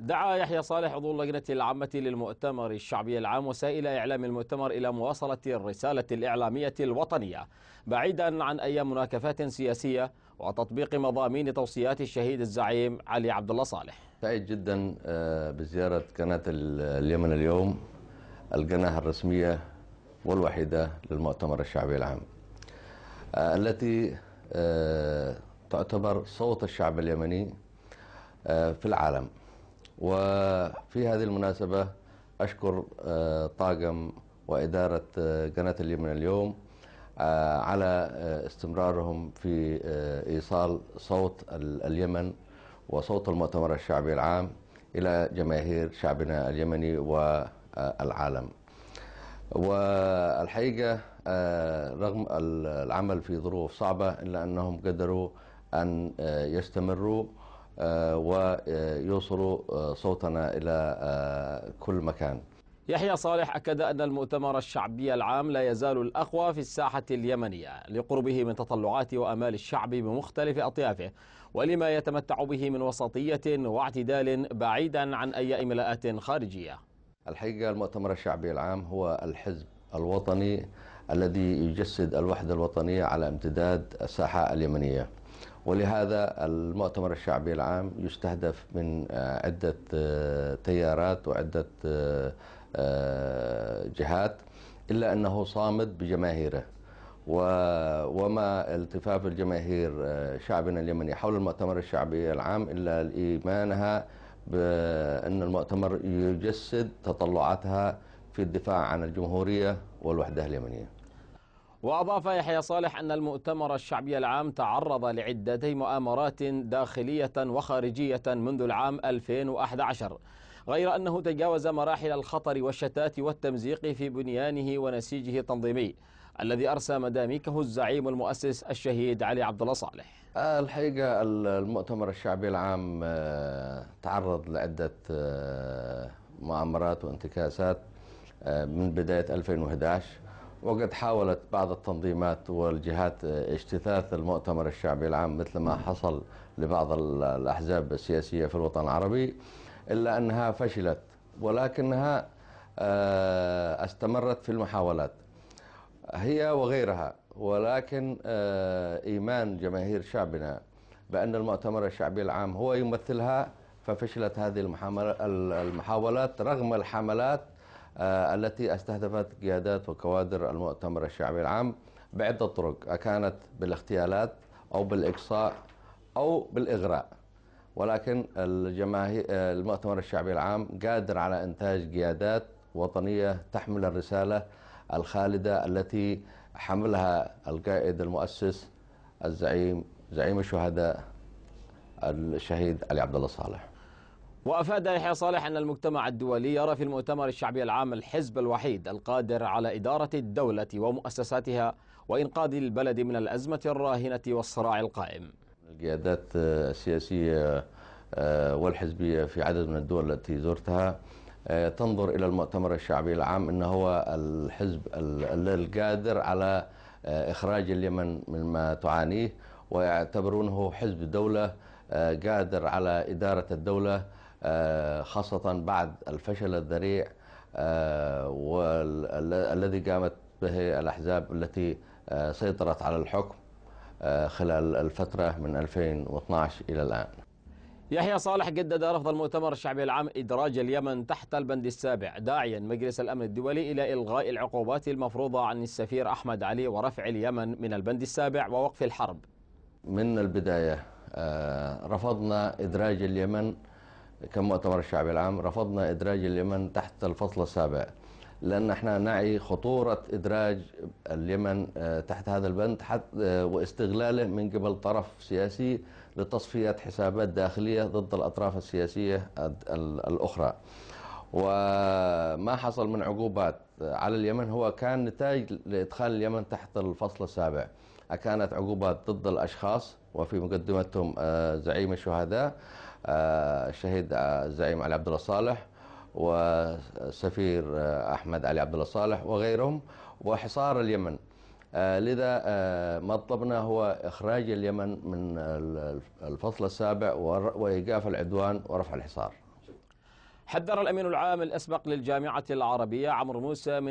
دعا يحيى صالح عضو اللجنة العامة للمؤتمر الشعبي العام وسائل إعلام المؤتمر إلى مواصلة الرسالة الإعلامية الوطنية بعيدا عن أي مناكفات سياسية وتطبيق مضامين توصيات الشهيد الزعيم علي عبد الله صالح سعيد جدا آه، بزيارة قناة اليمن اليوم القناة الرسمية والوحيدة للمؤتمر الشعبي العام آه، التي آه، تعتبر صوت الشعب اليمني في العالم وفي هذه المناسبة أشكر آه، طاقم وإدارة آه، قناة اليمن اليوم آه، على استمرارهم في إيصال صوت اليمن وصوت المؤتمر الشعبي العام إلى جماهير شعبنا اليمني والعالم والحقيقة رغم العمل في ظروف صعبة إلا أنهم قدروا أن يستمروا آه، ويوصلوا آه، صوتنا إلى آه، كل مكان يحيى صالح أكد أن المؤتمر الشعبي العام لا يزال الأقوى في الساحة اليمنية لقربه من تطلعات وأمال الشعب بمختلف أطيافه ولما يتمتع به من وسطية واعتدال بعيدا عن أي إملاءات خارجية الحقيقة المؤتمر الشعبي العام هو الحزب الوطني الذي يجسد الوحدة الوطنية على امتداد الساحة اليمنية ولهذا المؤتمر الشعبي العام يستهدف من آه، عدة آه، تيارات وعدة آه، جهات إلا أنه صامد بجماهيره وما التفاف الجماهير شعبنا اليمني حول المؤتمر الشعبي العام إلا إيمانها بأن المؤتمر يجسد تطلعاتها في الدفاع عن الجمهورية والوحدة اليمنية وأضاف يحيى صالح أن المؤتمر الشعبي العام تعرض لعدتي مؤامرات داخلية وخارجية منذ العام 2011 غير أنه تجاوز مراحل الخطر والشتات والتمزيق في بنيانه ونسيجه التنظيمي الذي أرسى مداميكه الزعيم المؤسس الشهيد علي عبد الله صالح الحقيقة المؤتمر الشعبي العام آه، تعرض لعدة آه، مؤامرات وانتكاسات آه، من بداية 2011 وقد حاولت بعض التنظيمات والجهات اجتثاث المؤتمر الشعبي العام مثل ما حصل لبعض الأحزاب السياسية في الوطن العربي إلا أنها فشلت ولكنها آه، استمرت في المحاولات هي وغيرها ولكن آه، إيمان جماهير شعبنا بأن المؤتمر الشعبي العام هو يمثلها ففشلت هذه المحاولات رغم الحملات آه، التي استهدفت قيادات وكوادر المؤتمر الشعبي العام بعدة طرق كانت بالاغتيالات أو بالإقصاء أو بالإغراء ولكن الجماهير آه، المؤتمر الشعبي العام قادر على إنتاج قيادات وطنية تحمل الرسالة الخالدة التي حملها القائد المؤسس الزعيم زعيم الشهداء الشهيد علي عبد الله صالح وأفاد يحيى صالح أن المجتمع الدولي يرى في المؤتمر الشعبي العام الحزب الوحيد القادر على إدارة الدولة ومؤسساتها وإنقاذ البلد من الأزمة الراهنة والصراع القائم القيادات السياسية آه، والحزبية في عدد من الدول التي زرتها آه، تنظر إلى المؤتمر الشعبي العام أنه هو الحزب القادر على آه، إخراج اليمن مما تعانيه ويعتبرونه حزب دولة قادر على إدارة الدولة آه، خاصة بعد الفشل الذريع آه، الذي قامت به الأحزاب التي آه، سيطرت على الحكم خلال الفترة من 2012 إلى الآن يحيى صالح جدد رفض المؤتمر الشعبي العام إدراج اليمن تحت البند السابع داعيا مجلس الأمن الدولي إلى إلغاء العقوبات المفروضة عن السفير أحمد علي ورفع اليمن من البند السابع ووقف الحرب من البداية رفضنا إدراج اليمن كمؤتمر الشعبي العام رفضنا إدراج اليمن تحت الفصل السابع لأن احنا نعي خطورة إدراج اليمن آه، تحت هذا البند حتى آه، واستغلاله من قبل طرف سياسي لتصفية حسابات داخلية ضد الأطراف السياسية الأخرى وما حصل من عقوبات على اليمن هو كان نتاج لإدخال اليمن تحت الفصل السابع كانت عقوبات ضد الأشخاص وفي مقدمتهم آه، زعيم الشهداء الشهيد الزعيم علي عبد الله صالح وسفير احمد علي عبد الله صالح وغيرهم وحصار اليمن آه، لذا آه، ما طلبنا هو اخراج اليمن من الفصل السابع وايقاف العدوان ورفع الحصار حذر الامين العام الاسبق للجامعه العربيه عمرو موسى من